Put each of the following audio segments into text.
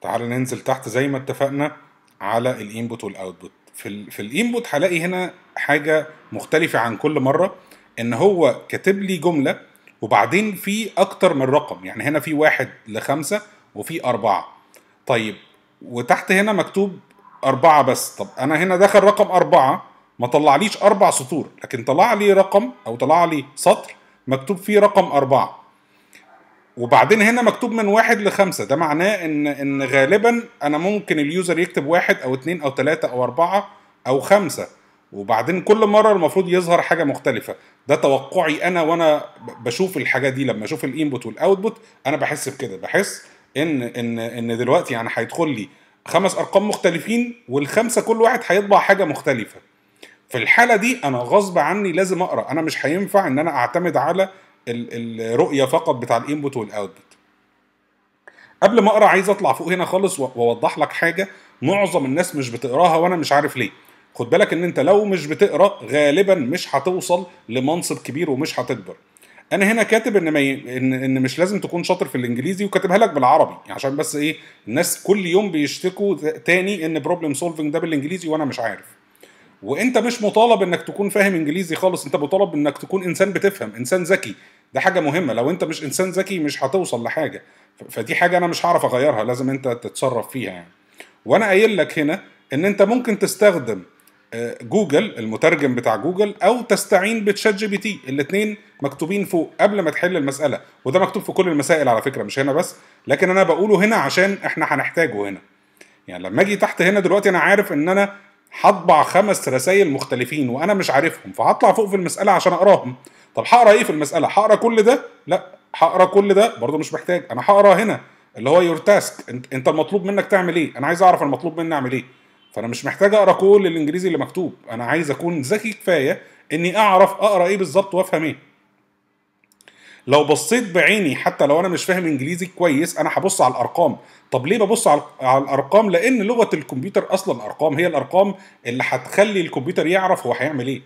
تعال ننزل تحت زي ما اتفقنا على الانبوت والاوتبوت في في الانبوت هلاقي هنا حاجه مختلفه عن كل مره ان هو كاتب لي جمله وبعدين في اكتر من رقم يعني هنا في واحد لخمسة وفي أربعة طيب وتحت هنا مكتوب أربعة بس طب أنا هنا دخل رقم أربعة ما طلعليش أربع سطور لكن طلع لي رقم أو طلع لي سطر مكتوب فيه رقم أربعة وبعدين هنا مكتوب من واحد لخمسة ده معناه ان ان غالبا انا ممكن اليوزر يكتب واحد او اثنين او ثلاثه او اربعة او خمسة وبعدين كل مرة المفروض يظهر حاجة مختلفة ده توقعي انا وانا بشوف الحاجة دي لما اشوف الانبوت والاوتبوت انا بحس بكده بحس ان ان ان دلوقتي يعني هيدخل لي خمس ارقام مختلفين والخمسة كل واحد هيطبع حاجة مختلفة في الحالة دي انا غصب عني لازم اقرا انا مش هينفع ان انا اعتمد على الرؤيه فقط بتاع الانبوت والاوتبوت قبل ما اقرا عايز اطلع فوق هنا خالص واوضح لك حاجه معظم الناس مش بتقراها وانا مش عارف ليه خد بالك ان انت لو مش بتقرا غالبا مش هتوصل لمنصب كبير ومش هتكبر انا هنا كاتب ان, مي... إن ان مش لازم تكون شاطر في الانجليزي وكاتبها لك بالعربي عشان بس ايه الناس كل يوم بيشتكوا تاني ان بروبلم سولفنج ده بالانجليزي وانا مش عارف وانت مش مطالب انك تكون فاهم انجليزي خالص انت مطالب انك تكون انسان بتفهم انسان ذكي ده حاجه مهمه لو انت مش انسان ذكي مش هتوصل لحاجه فدي حاجه انا مش هعرف اغيرها لازم انت تتصرف فيها يعني وانا قايل لك هنا ان انت ممكن تستخدم آه، جوجل المترجم بتاع جوجل او تستعين بتشات جي بي تي الاثنين مكتوبين فوق قبل ما تحل المساله وده مكتوب في كل المسائل على فكره مش هنا بس لكن انا بقوله هنا عشان احنا هنحتاجه هنا يعني لما اجي تحت هنا دلوقتي انا عارف ان انا هطبع خمس رسائل مختلفين وانا مش عارفهم فهطلع فوق في المساله عشان اقراهم طب هقرا ايه في المساله هقرا كل ده لا هقرا كل ده برضو مش محتاج انا هقرا هنا اللي هو يور تاسك انت, انت المطلوب منك تعمل ايه انا عايز اعرف المطلوب مني اعمل ايه فانا مش محتاج اقرا كل الانجليزي اللي مكتوب انا عايز اكون ذكي كفايه اني اعرف اقرا ايه بالظبط وافهم ايه لو بصيت بعيني حتى لو انا مش فاهم انجليزي كويس انا هبص على الارقام طب ليه ببص على الارقام لان لغه الكمبيوتر اصلا ارقام هي الارقام اللي هتخلي الكمبيوتر يعرف هو هيعمل ايه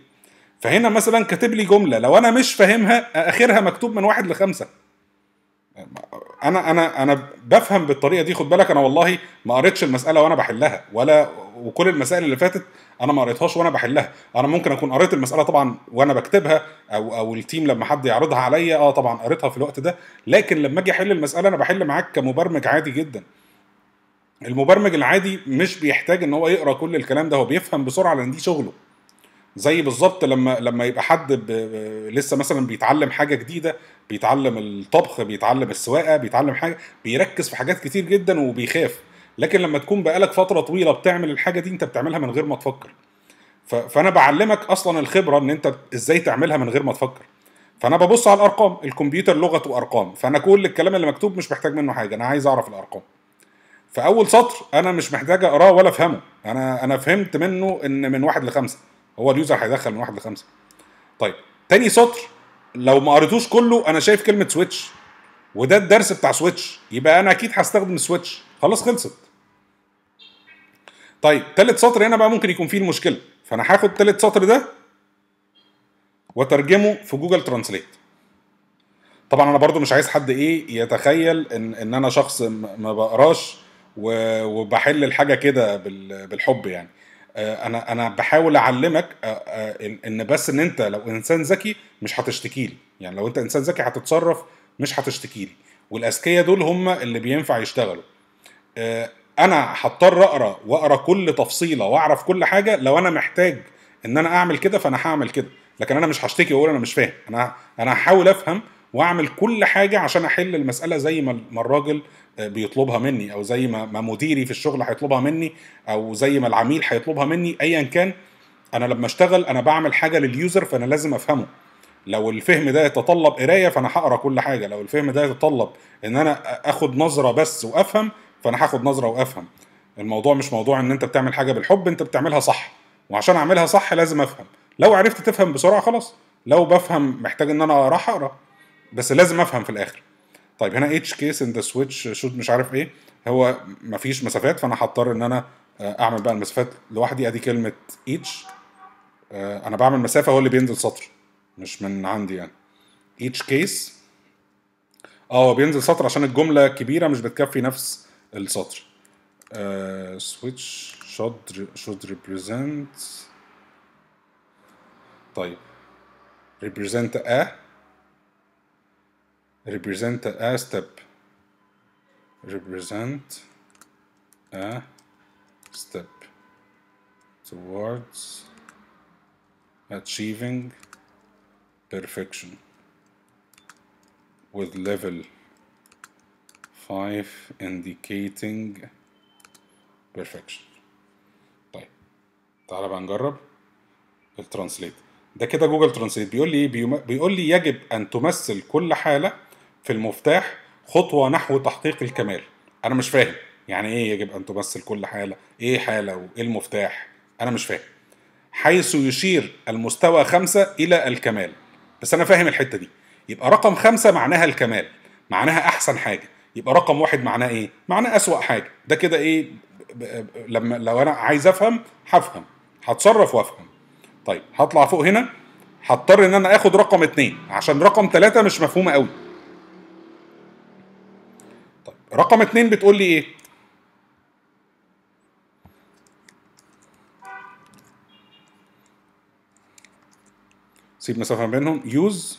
فهنا مثلا كاتب لي جمله لو انا مش فاهمها اخرها مكتوب من واحد لخمسه انا انا انا بفهم بالطريقه دي خد بالك انا والله ما قريتش المساله وانا بحلها ولا وكل المسائل اللي فاتت انا ما قريتهاش وانا بحلها انا ممكن اكون قريت المساله طبعا وانا بكتبها او او التيم لما حد يعرضها عليا اه طبعا قريتها في الوقت ده لكن لما اجي احل المساله انا بحل معاك كمبرمج عادي جدا المبرمج العادي مش بيحتاج ان هو يقرا كل الكلام ده هو بيفهم بسرعه لان دي شغله زي بالظبط لما لما يبقى حد ب... لسه مثلا بيتعلم حاجه جديده بيتعلم الطبخ بيتعلم السواقه بيتعلم حاجه بيركز في حاجات كتير جدا وبيخاف لكن لما تكون بقالك فتره طويله بتعمل الحاجه دي انت بتعملها من غير ما تفكر ف... فانا بعلمك اصلا الخبره ان انت ازاي تعملها من غير ما تفكر فانا ببص على الارقام الكمبيوتر لغته ارقام فانا كل الكلام اللي مكتوب مش محتاج منه حاجه انا عايز اعرف الارقام فاول سطر انا مش محتاج اقراه ولا افهمه انا انا فهمت منه ان من واحد لخمسه هو اليوزر هيدخل من واحد لخمسه طيب تاني سطر لو ما قريتوش كله انا شايف كلمه سويتش وده الدرس بتاع سويتش يبقى انا اكيد هستخدم سويتش خلاص خلصت طيب تالت سطر هنا بقى ممكن يكون فيه المشكله فانا هاخد تالت سطر ده وترجمه في جوجل ترانسليت طبعا انا برضو مش عايز حد ايه يتخيل ان ان انا شخص ما بقراش وبحل الحاجه كده بالحب يعني آه، انا انا بحاول اعلمك آه، آه، ان بس ان انت لو انسان ذكي مش هتشتكي لي يعني لو انت انسان ذكي هتتصرف مش هتشتكي لي والاذكياء دول هم اللي بينفع يشتغلوا انا هضطر اقرا واقرا كل تفصيله واعرف كل حاجه لو انا محتاج ان انا اعمل كده فانا هعمل كده لكن انا مش هشتكي واقول انا مش فاهم انا انا هحاول افهم واعمل كل حاجه عشان احل المساله زي ما الراجل آه، بيطلبها مني او زي ما مديري في الشغل هيطلبها مني او زي ما العميل هيطلبها مني ايا كان انا لما اشتغل انا بعمل حاجه لليوزر فانا لازم افهمه لو الفهم ده يتطلب قرايه فانا هقرا كل حاجه لو الفهم ده يتطلب ان انا اخد نظره بس وافهم فانا هاخد نظره وافهم الموضوع مش موضوع ان انت بتعمل حاجه بالحب انت بتعملها صح وعشان اعملها صح لازم افهم لو عرفت تفهم بسرعه خلاص لو بفهم محتاج ان انا اقرا اقرا بس لازم افهم في الاخر طيب هنا اتش كيس ان ذا سويتش شوت مش عارف ايه هو مفيش مسافات فانا هضطر ان انا آه، اعمل بقى المسافات لوحدي ادي كلمه اتش آه، انا بعمل مسافه هو اللي بينزل سطر مش من عندي يعني اتش كيس اه هو بينزل سطر عشان الجمله كبيره مش بتكفي نفس السطر سويتش شود شود ريبريزنت طيب ريبريزنت ا represent a step represent a step towards achieving perfection with level 5 indicating perfection طيب تعالى بقى نجرب الترانسليت ده كده جوجل ترانسليت بيقول لي ايه بيقول لي يجب ان تمثل كل حاله في المفتاح خطوه نحو تحقيق الكمال انا مش فاهم يعني ايه يجب ان تمثل كل حاله ايه حاله وايه المفتاح انا مش فاهم حيث يشير المستوى خمسة إلى الكمال بس أنا فاهم الحتة دي يبقى رقم خمسة معناها الكمال معناها أحسن حاجة يبقى رقم واحد معناه إيه؟ معناه أسوأ حاجة ده كده إيه لما لو أنا عايز أفهم هفهم هتصرف وأفهم طيب هطلع فوق هنا هضطر إن أنا آخد رقم اتنين عشان رقم تلاتة مش مفهومة قوي رقم اتنين بتقول لي ايه سيب مسافه ما بينهم يوز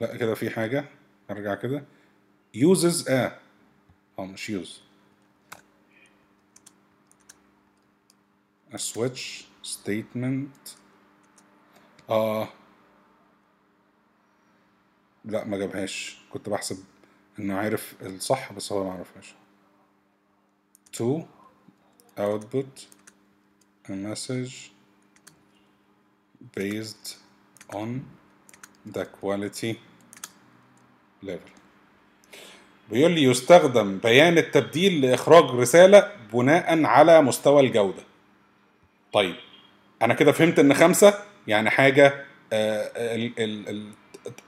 لا كده في حاجه ارجع كده يوزز ا اه مش يوز a switch statement اه لا ما جابهاش كنت بحسب انه عارف الصح بس هو ما عرفهاش to output a message based on the quality level بيقول لي يستخدم بيان التبديل لإخراج رسالة بناء على مستوى الجودة طيب أنا كده فهمت إن خمسة يعني حاجة آه, آه، ال ال ال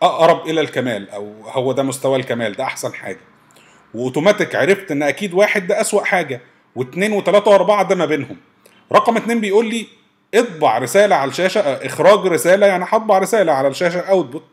اقرب الى الكمال او هو ده مستوى الكمال ده احسن حاجه واوتوماتيك عرفت ان اكيد واحد ده اسوا حاجه واثنين وثلاثه واربعه ده ما بينهم رقم اتنين بيقول لي اطبع رساله على الشاشه آه، اخراج رساله يعني هطبع رساله على الشاشه اوتبوت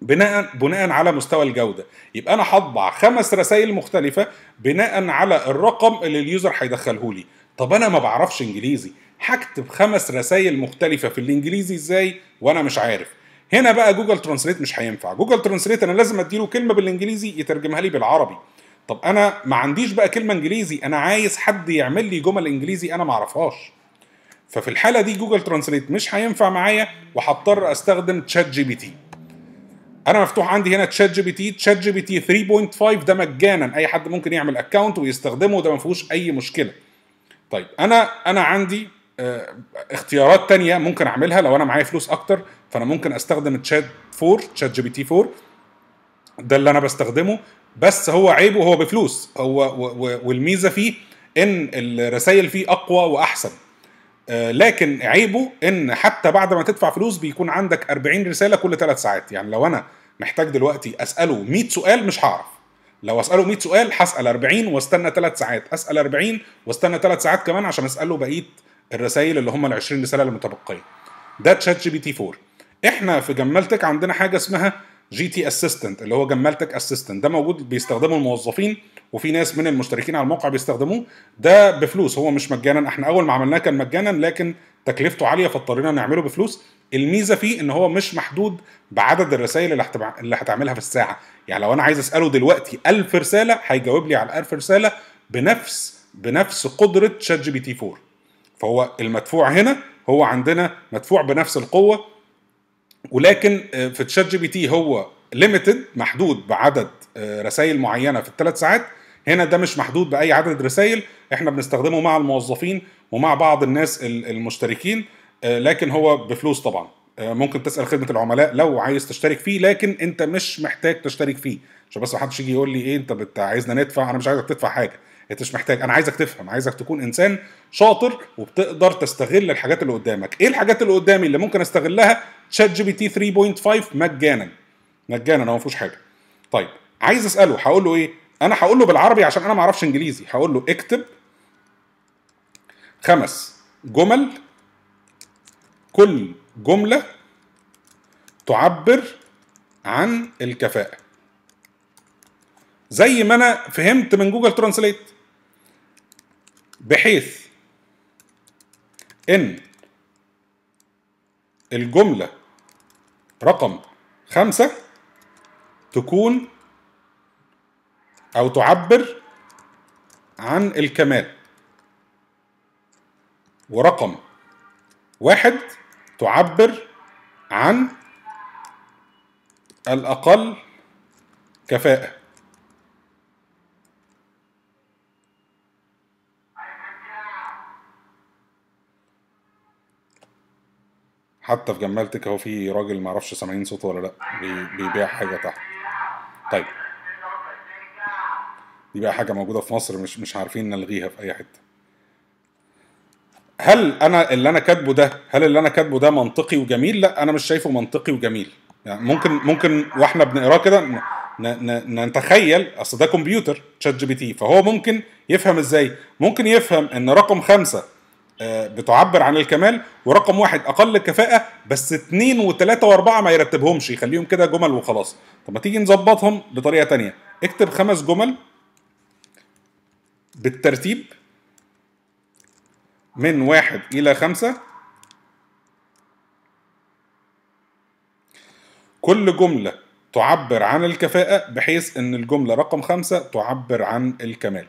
بناء بناء على مستوى الجوده يبقى انا هطبع خمس رسائل مختلفه بناء على الرقم اللي اليوزر هيدخله لي طب انا ما بعرفش انجليزي هكتب خمس رسائل مختلفه في الانجليزي ازاي وانا مش عارف هنا بقى جوجل ترانسليت مش هينفع جوجل ترانسليت انا لازم اديله كلمه بالانجليزي يترجمها لي بالعربي طب انا ما عنديش بقى كلمه انجليزي انا عايز حد يعمل لي جمل انجليزي انا ما اعرفهاش ففي الحاله دي جوجل ترانسليت مش هينفع معايا وهضطر استخدم تشات جي بي تي انا مفتوح عندي هنا تشات جي بي تي تشات جي بي تي 3.5 ده مجانا اي حد ممكن يعمل اكونت ويستخدمه ده ما فيهوش اي مشكله طيب انا انا عندي آه، اختيارات تانية ممكن اعملها لو انا معايا فلوس اكتر فانا ممكن استخدم تشات 4 تشات جي بي تي 4 ده اللي انا بستخدمه بس هو عيبه هو بفلوس هو والميزه فيه ان الرسائل فيه اقوى واحسن آه، لكن عيبه ان حتى بعد ما تدفع فلوس بيكون عندك 40 رساله كل 3 ساعات يعني لو انا محتاج دلوقتي اساله 100 سؤال مش هعرف لو اساله 100 سؤال هسال 40 واستنى 3 ساعات اسال 40 واستنى 3 ساعات كمان عشان اساله بقيه الرسائل اللي هم ال 20 رساله المتبقيه ده تشات جي بي تي 4 احنا في جمالتك عندنا حاجه اسمها جي تي اسيستنت اللي هو جمالتك اسيستنت ده موجود بيستخدمه الموظفين وفي ناس من المشتركين على الموقع بيستخدموه ده بفلوس هو مش مجانا احنا اول ما عملناه كان مجانا لكن تكلفته عاليه فاضطرينا نعمله بفلوس الميزه فيه ان هو مش محدود بعدد الرسائل اللي, هتعملها في الساعه يعني لو انا عايز اساله دلوقتي 1000 رساله هيجاوب لي على 1000 رساله بنفس بنفس قدره شات جي بي تي 4 فهو المدفوع هنا هو عندنا مدفوع بنفس القوه ولكن آه، في تشات جي بي تي هو ليميتد محدود بعدد آه، رسائل معينه في الثلاث ساعات هنا ده مش محدود باي عدد رسائل احنا بنستخدمه مع الموظفين ومع بعض الناس المشتركين آه، لكن هو بفلوس طبعا ممكن تسال خدمه العملاء لو عايز تشترك فيه لكن انت مش محتاج تشترك فيه عشان بس ما حدش يجي يقول لي ايه انت عايزنا ندفع انا مش عايزك تدفع حاجه انت مش محتاج انا عايزك تفهم عايزك تكون انسان شاطر وبتقدر تستغل الحاجات اللي قدامك ايه الحاجات اللي قدامي اللي ممكن استغلها تشات جي بي تي 3.5 مجانا مجانا هو ما فيهوش حاجه طيب عايز اساله هقول له ايه انا هقول له بالعربي عشان انا ما اعرفش انجليزي هقول له اكتب خمس جمل كل جمله تعبر عن الكفاءه زي ما انا فهمت من جوجل ترانسليت بحيث ان الجملة رقم خمسة تكون أو تعبر عن الكمال ورقم واحد تعبر عن الأقل كفاءة حتى في جمالتك اهو في راجل معرفش سامعين صوته ولا لا بيبيع حاجه تحت طيب دي بقى حاجه موجوده في مصر مش مش عارفين نلغيها في اي حته هل انا اللي انا كاتبه ده هل اللي انا كاتبه ده منطقي وجميل لا انا مش شايفه منطقي وجميل يعني ممكن ممكن واحنا بنقراه كده نتخيل اصل ده كمبيوتر تشات جي بي تي فهو ممكن يفهم ازاي ممكن يفهم ان رقم خمسة آه، بتعبر عن الكمال ورقم واحد اقل كفاءه بس اتنين وتلاته واربعه ما يرتبهمش يخليهم كده جمل وخلاص طب ما تيجي نظبطهم بطريقه تانية اكتب خمس جمل بالترتيب من واحد الى خمسه كل جمله تعبر عن الكفاءه بحيث ان الجمله رقم خمسه تعبر عن الكمال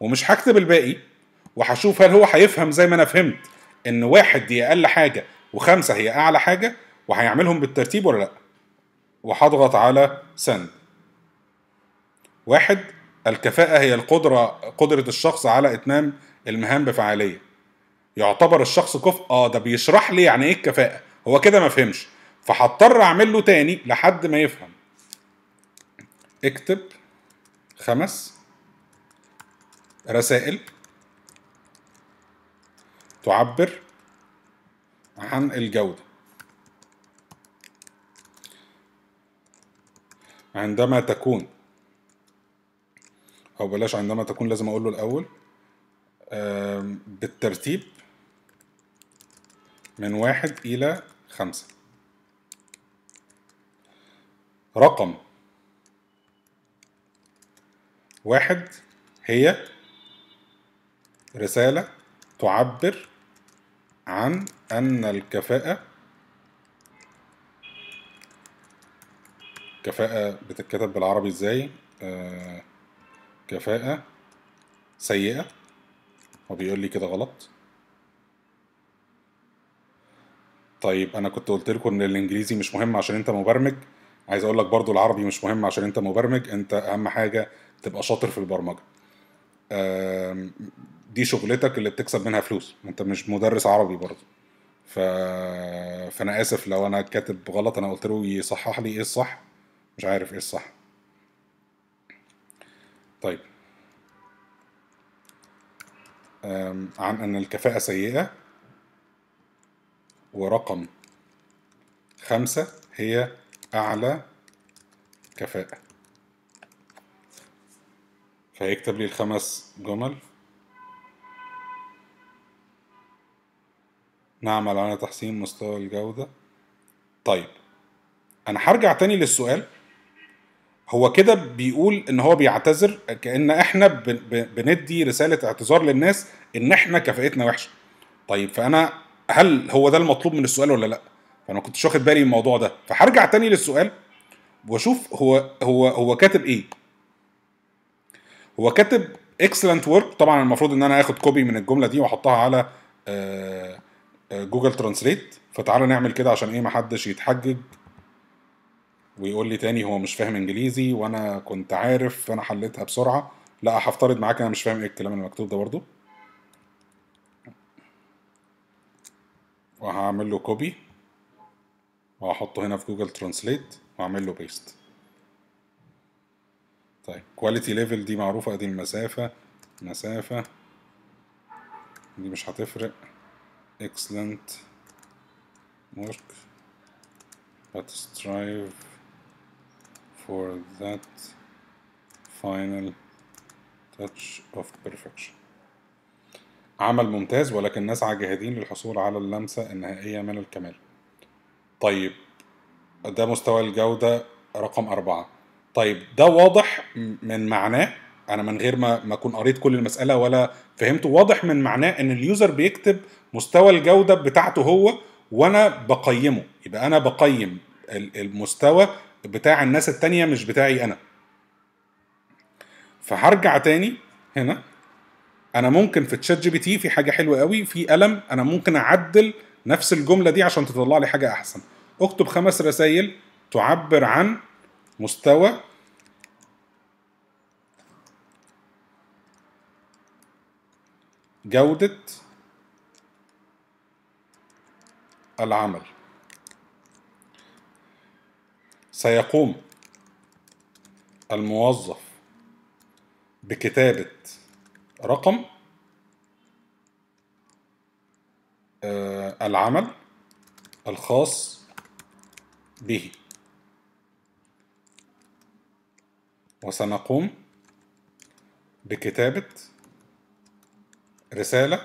ومش هكتب الباقي وهشوف هل هو هيفهم زي ما انا فهمت ان واحد دي اقل حاجه وخمسه هي اعلى حاجه وهيعملهم بالترتيب ولا لا وهضغط على سند واحد الكفاءة هي القدرة قدرة الشخص على إتمام المهام بفعالية يعتبر الشخص كفء اه ده بيشرح لي يعني ايه الكفاءة هو كده ما فهمش فهضطر اعمل له تاني لحد ما يفهم اكتب خمس رسائل تعبر عن الجودة عندما تكون أو بلاش عندما تكون لازم أقوله الأول بالترتيب من واحد إلى خمسة رقم واحد هي رسالة تعبر عن أن الكفاءة كفاءة بتتكتب بالعربي ازاي آه كفاءة سيئة هو بيقول لي كده غلط طيب انا كنت قلت لكم ان الانجليزي مش مهم عشان انت مبرمج عايز اقول لك برضو العربي مش مهم عشان انت مبرمج انت اهم حاجه تبقى شاطر في البرمجه دي شغلتك اللي بتكسب منها فلوس انت مش مدرس عربي برضه ف... فانا اسف لو انا كاتب غلط انا قلت له يصحح لي ايه الصح مش عارف ايه الصح طيب عن ان الكفاءة سيئة ورقم خمسة هي اعلى كفاءة فيكتب لي الخمس جمل نعمل على تحسين مستوى الجودة طيب أنا هرجع تاني للسؤال هو كده بيقول ان هو بيعتذر كان احنا بندي رساله اعتذار للناس ان احنا كفاءتنا وحشه طيب فانا هل هو ده المطلوب من السؤال ولا لا فانا ما كنتش واخد بالي من الموضوع ده فهرجع تاني للسؤال واشوف هو هو هو كاتب ايه هو كاتب اكسلنت ورك طبعا المفروض ان انا اخد كوبي من الجمله دي واحطها على آه آه، جوجل ترانسليت فتعالوا نعمل كده عشان ايه محدش يتحجج ويقول لي تاني هو مش فاهم انجليزي وانا كنت عارف فانا حليتها بسرعه لا هفترض معاك انا مش فاهم ايه الكلام المكتوب ده برضو وهعمل له كوبي وهحطه هنا في جوجل ترانسليت واعمل له بيست طيب كواليتي ليفل دي معروفه ادي المسافه مسافه دي مش هتفرق excellent work but strive for that final touch of perfection عمل ممتاز ولكن نسعى جاهدين للحصول على اللمسة النهائية من الكمال طيب ده مستوى الجودة رقم أربعة طيب ده واضح من معناه انا من غير ما ما اكون قريت كل المساله ولا فهمته واضح من معناه ان اليوزر بيكتب مستوى الجوده بتاعته هو وانا بقيمه يبقى انا بقيم المستوى بتاع الناس التانية مش بتاعي انا فهرجع تاني هنا انا ممكن في تشات جي بي تي في حاجه حلوه قوي في قلم انا ممكن اعدل نفس الجمله دي عشان تطلع لي حاجه احسن اكتب خمس رسائل تعبر عن مستوى جودة العمل سيقوم الموظف بكتابة رقم آه، العمل الخاص به وسنقوم بكتابة رسالة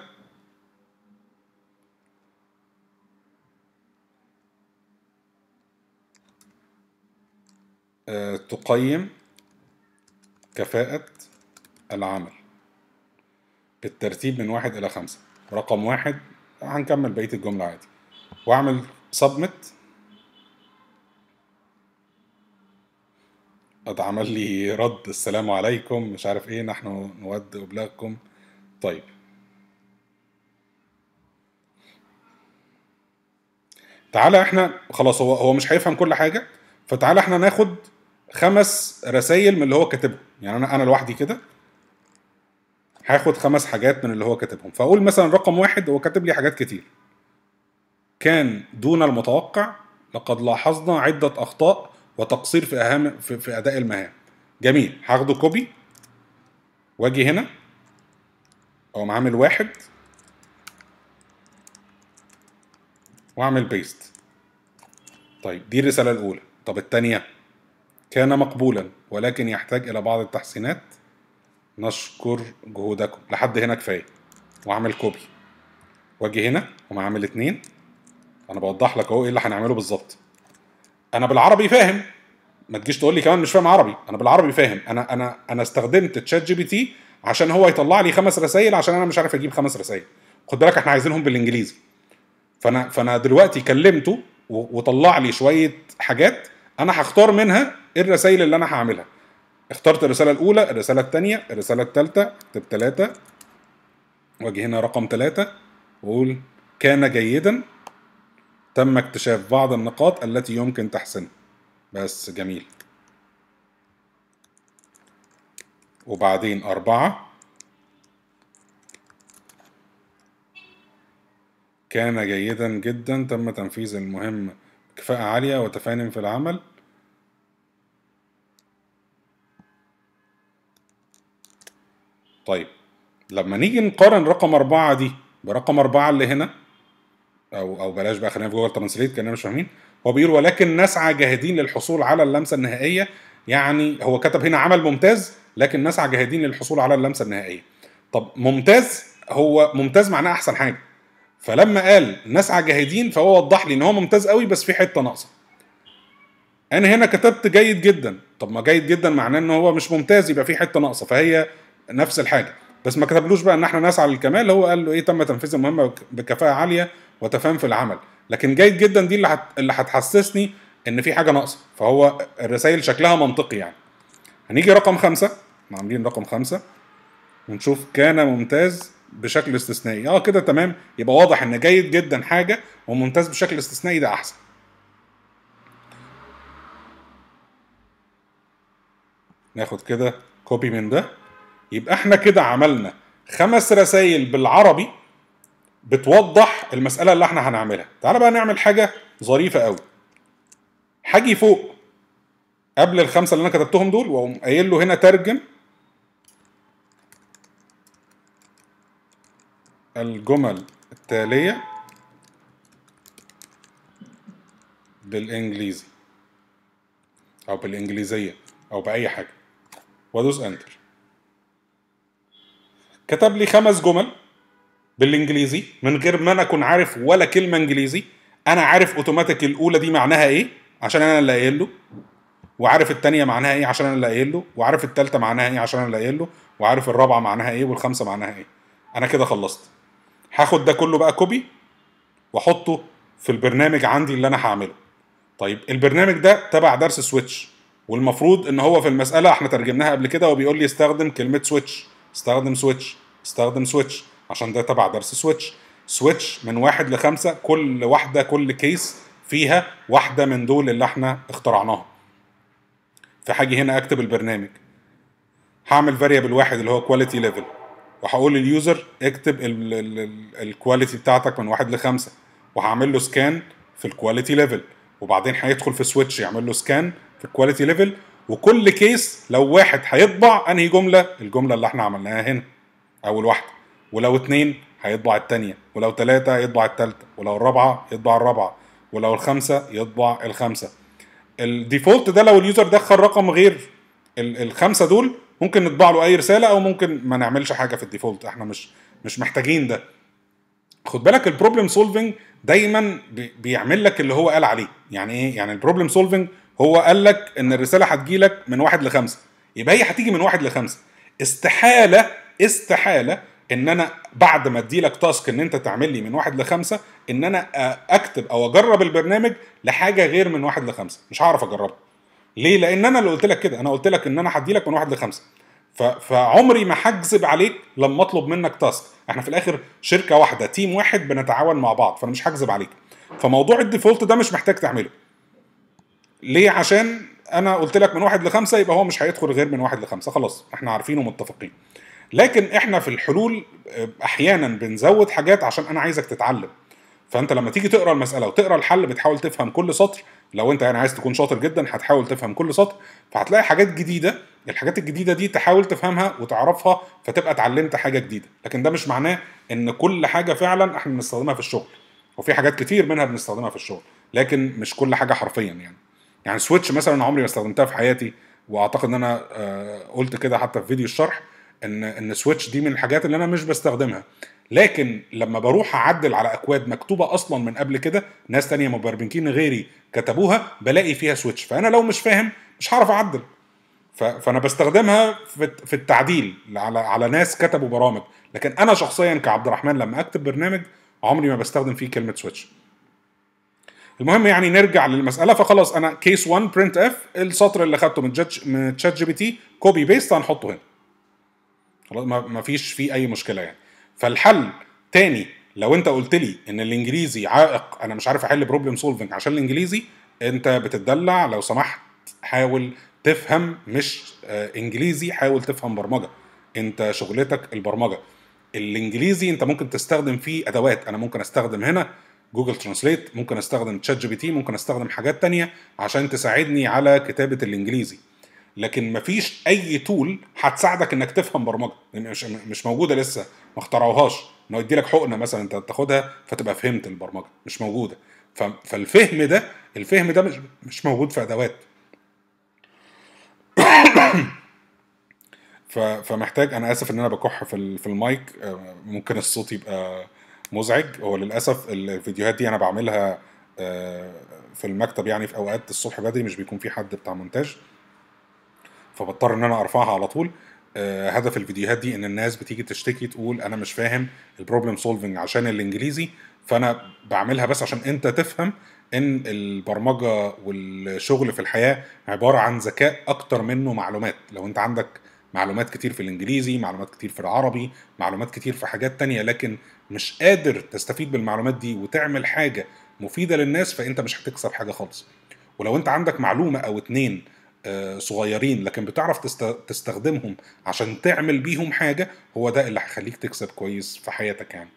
آه، تقيم كفاءة العمل بالترتيب من واحد إلى خمسة رقم واحد هنكمل بقية الجملة عادي وأعمل سبمت اتعمل لي رد السلام عليكم مش عارف ايه نحن نود ابلاغكم طيب تعالى احنا خلاص هو هو مش هيفهم كل حاجه فتعالى احنا ناخد خمس رسائل من اللي هو كاتبهم يعني انا انا لوحدي كده هاخد خمس حاجات من اللي هو كاتبهم فاقول مثلا رقم واحد هو كاتب لي حاجات كتير كان دون المتوقع لقد لاحظنا عدة أخطاء وتقصير في أهم في, في أداء المهام جميل هاخده كوبي واجي هنا أقوم عامل واحد واعمل بيست طيب دي الرسالة الأولى طب الثانية كان مقبولا ولكن يحتاج إلى بعض التحسينات نشكر جهودكم لحد هنا كفاية وأعمل كوبي واجي هنا ومعامل اتنين أنا بوضح لك أهو إيه اللي هنعمله بالظبط أنا بالعربي فاهم ما تجيش تقول لي كمان مش فاهم عربي أنا بالعربي فاهم أنا أنا أنا استخدمت تشات جي بي تي عشان هو يطلع لي خمس رسائل عشان أنا مش عارف أجيب خمس رسائل خد بالك احنا عايزينهم بالانجليزي فانا فانا دلوقتي كلمته وطلع لي شويه حاجات انا هختار منها الرسائل اللي انا هعملها اخترت الرساله الاولى الرساله الثانيه الرساله الثالثه اكتب ثلاثه واجي هنا رقم ثلاثه واقول كان جيدا تم اكتشاف بعض النقاط التي يمكن تحسينها بس جميل وبعدين أربعة كان جيدا جدا تم تنفيذ المهمة بكفاءة عالية وتفان في العمل طيب لما نيجي نقارن رقم أربعة دي برقم أربعة اللي هنا أو أو بلاش بقى خلينا في جوجل ترانسليت كأننا مش فاهمين هو بيقول ولكن نسعى جاهدين للحصول على اللمسة النهائية يعني هو كتب هنا عمل ممتاز لكن نسعى جاهدين للحصول على اللمسة النهائية طب ممتاز هو ممتاز معناه أحسن حاجة فلما قال نسعى جاهدين فهو وضح لي ان هو ممتاز قوي بس في حته ناقصه انا هنا كتبت جيد جدا طب ما جيد جدا معناه ان هو مش ممتاز يبقى في حته ناقصه فهي نفس الحاجه بس ما كتبلوش بقى ان احنا نسعى للكمال هو قال له ايه تم تنفيذ المهمه بكفاءه عاليه وتفاهم في العمل لكن جيد جدا دي اللي اللي هتحسسني ان في حاجه ناقصه فهو الرسائل شكلها منطقي يعني هنيجي رقم خمسة عاملين رقم خمسة ونشوف كان ممتاز بشكل استثنائي اه كده تمام يبقى واضح ان جيد جدا حاجه وممتاز بشكل استثنائي ده احسن ناخد كده كوبي من ده يبقى احنا كده عملنا خمس رسائل بالعربي بتوضح المساله اللي احنا هنعملها تعال بقى نعمل حاجه ظريفه قوي هاجي فوق قبل الخمسه اللي انا كتبتهم دول واقوم قايل له هنا ترجم الجمل التالية بالإنجليزي أو بالإنجليزية أو بأي حاجة وأدوس أنتر كتب لي خمس جمل بالإنجليزي من غير ما أنا أكون عارف ولا كلمة إنجليزي أنا عارف أوتوماتيك الأولى دي معناها إيه عشان أنا اللي قايل له وعارف التانية معناها إيه عشان أنا اللي قايل له وعارف التالتة معناها إيه عشان أنا اللي قايل له وعارف الرابعة معناها إيه والخامسة معناها إيه أنا كده خلصت هاخد ده كله بقى كوبي واحطه في البرنامج عندي اللي انا هعمله طيب البرنامج ده تبع درس سويتش والمفروض ان هو في المساله احنا ترجمناها قبل كده وبيقول لي استخدم كلمه سويتش استخدم سويتش استخدم سويتش عشان ده تبع درس سويتش سويتش من واحد لخمسة كل واحدة كل كيس فيها واحدة من دول اللي احنا اخترعناها فحاجي هنا اكتب البرنامج هعمل فاريبل واحد اللي هو كواليتي ليفل وهقول لليوزر اكتب الكواليتي بتاعتك من واحد لخمسه وهعمل له سكان في الكواليتي ليفل وبعدين هيدخل في سويتش يعمل له سكان في الكواليتي ليفل وكل كيس لو واحد هيطبع انهي جمله الجمله اللي احنا عملناها هنا اول واحده ولو اتنين هيطبع التانية ولو تلاتة يطبع التالتة ولو الرابعة يطبع الرابعة ولو الخمسة يطبع الخمسة الديفولت ده لو اليوزر دخل رقم غير الخمسة دول ممكن نطبع له اي رساله او ممكن ما نعملش حاجه في الديفولت احنا مش مش محتاجين ده خد بالك البروبلم سولفنج دايما بيعمل لك اللي هو قال عليه يعني ايه يعني البروبلم سولفنج هو قال لك ان الرساله هتجي لك من واحد لخمسه يبقى هي هتيجي من واحد لخمسه استحاله استحاله ان انا بعد ما ادي لك تاسك ان انت تعمل لي من واحد لخمسه ان انا اكتب او اجرب البرنامج لحاجه غير من واحد لخمسه مش هعرف اجربها ليه؟ لان انا اللي قلت لك كده انا قلت لك ان انا هدي لك من واحد لخمسه فعمري ما هكذب عليك لما اطلب منك تاسك احنا في الاخر شركه واحده تيم واحد بنتعاون مع بعض فانا مش هكذب عليك فموضوع الديفولت ده مش محتاج تعمله ليه عشان انا قلت لك من واحد لخمسه يبقى هو مش هيدخل غير من واحد لخمسه خلاص احنا عارفين ومتفقين لكن احنا في الحلول احيانا بنزود حاجات عشان انا عايزك تتعلم فانت لما تيجي تقرا المساله وتقرا الحل بتحاول تفهم كل سطر لو انت يعني عايز تكون شاطر جدا هتحاول تفهم كل سطر فهتلاقي حاجات جديده الحاجات الجديده دي تحاول تفهمها وتعرفها فتبقى اتعلمت حاجه جديده لكن ده مش معناه ان كل حاجه فعلا احنا بنستخدمها في الشغل وفي حاجات كتير منها بنستخدمها في الشغل لكن مش كل حاجه حرفيا يعني يعني سويتش مثلا عمري ما استخدمتها في حياتي واعتقد ان انا آه، قلت كده حتى في فيديو الشرح ان ان سويتش دي من الحاجات اللي انا مش بستخدمها لكن لما بروح اعدل على اكواد مكتوبه اصلا من قبل كده ناس تانية مبربنكين غيري كتبوها بلاقي فيها سويتش فانا لو مش فاهم مش هعرف اعدل فانا بستخدمها في التعديل على على ناس كتبوا برامج لكن انا شخصيا كعبد الرحمن لما اكتب برنامج عمري ما بستخدم فيه كلمه سويتش المهم يعني نرجع للمساله فخلاص انا كيس 1 برنت اف السطر اللي خدته من جاتش من تشات جي بي تي كوبي بيست هنحطه هنا خلاص ما فيش فيه اي مشكله يعني فالحل تاني لو انت قلت لي ان الانجليزي عائق انا مش عارف احل بروبلم سولفنج عشان الانجليزي انت بتتدلع لو سمحت حاول تفهم مش آه، انجليزي حاول تفهم برمجه انت شغلتك البرمجه الانجليزي انت ممكن تستخدم فيه ادوات انا ممكن استخدم هنا جوجل ترانسليت ممكن استخدم تشات جي بي تي ممكن استخدم حاجات تانية عشان تساعدني على كتابه الانجليزي لكن مفيش اي تول هتساعدك انك تفهم برمجه يعني مش مش موجوده لسه ما اخترعوهاش انه هو يديلك حقنه مثلا انت تاخدها فتبقى فهمت البرمجه مش موجوده فالفهم ده الفهم ده مش مش موجود في ادوات فمحتاج انا اسف ان انا بكح في في المايك آه، ممكن الصوت يبقى مزعج هو للاسف الفيديوهات دي انا بعملها آه، في المكتب يعني في اوقات الصبح بدري مش بيكون في حد بتاع مونتاج فبضطر ان انا ارفعها على طول آه، هدف الفيديوهات دي ان الناس بتيجي تشتكي تقول انا مش فاهم البروبلم سولفنج عشان الانجليزي فانا بعملها بس عشان انت تفهم ان البرمجه والشغل في الحياه عباره عن ذكاء اكتر منه معلومات لو انت عندك معلومات كتير في الانجليزي معلومات كتير في العربي معلومات كتير في حاجات تانية لكن مش قادر تستفيد بالمعلومات دي وتعمل حاجه مفيده للناس فانت مش هتكسب حاجه خالص ولو انت عندك معلومه او اتنين آه، صغيرين لكن بتعرف تستخدمهم عشان تعمل بيهم حاجه هو ده اللي هيخليك تكسب كويس في حياتك يعني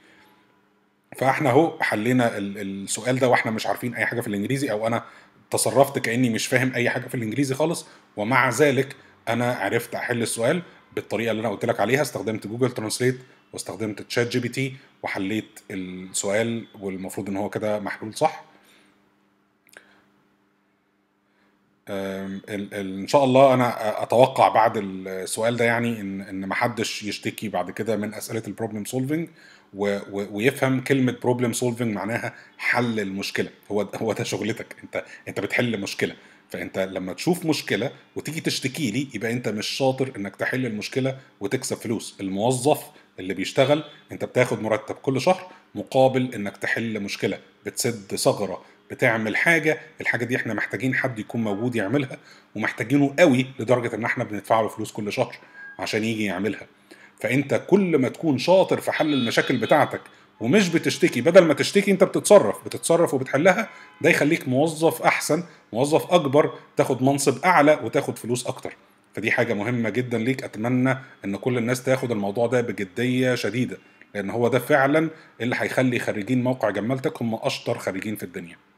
فاحنا اهو حلينا السؤال ده واحنا مش عارفين اي حاجه في الانجليزي او انا تصرفت كاني مش فاهم اي حاجه في الانجليزي خالص ومع ذلك انا عرفت احل السؤال بالطريقه اللي انا قلت لك عليها استخدمت جوجل ترانسليت واستخدمت تشات جي بي تي وحليت السؤال والمفروض ان هو كده محلول صح ان شاء الله انا اتوقع بعد السؤال ده يعني ان ان ما حدش يشتكي بعد كده من اسئله البروبلم سولفنج ويفهم كلمه بروبلم سولفنج معناها حل المشكله هو هو ده شغلتك انت انت بتحل مشكله فانت لما تشوف مشكله وتيجي تشتكي لي يبقى انت مش شاطر انك تحل المشكله وتكسب فلوس الموظف اللي بيشتغل انت بتاخد مرتب كل شهر مقابل انك تحل مشكله بتسد ثغره بتعمل حاجه الحاجه دي احنا محتاجين حد يكون موجود يعملها ومحتاجينه قوي لدرجه ان احنا بندفع له فلوس كل شهر عشان يجي يعملها فانت كل ما تكون شاطر في حل المشاكل بتاعتك ومش بتشتكي بدل ما تشتكي انت بتتصرف بتتصرف وبتحلها ده يخليك موظف احسن موظف اكبر تاخد منصب اعلى وتاخد فلوس اكتر فدي حاجة مهمة جدا ليك أتمنى إن كل الناس تاخد الموضوع ده بجدية شديدة لأن هو ده فعلا اللي هيخلي خريجين موقع جمالتك هم أشطر خريجين في الدنيا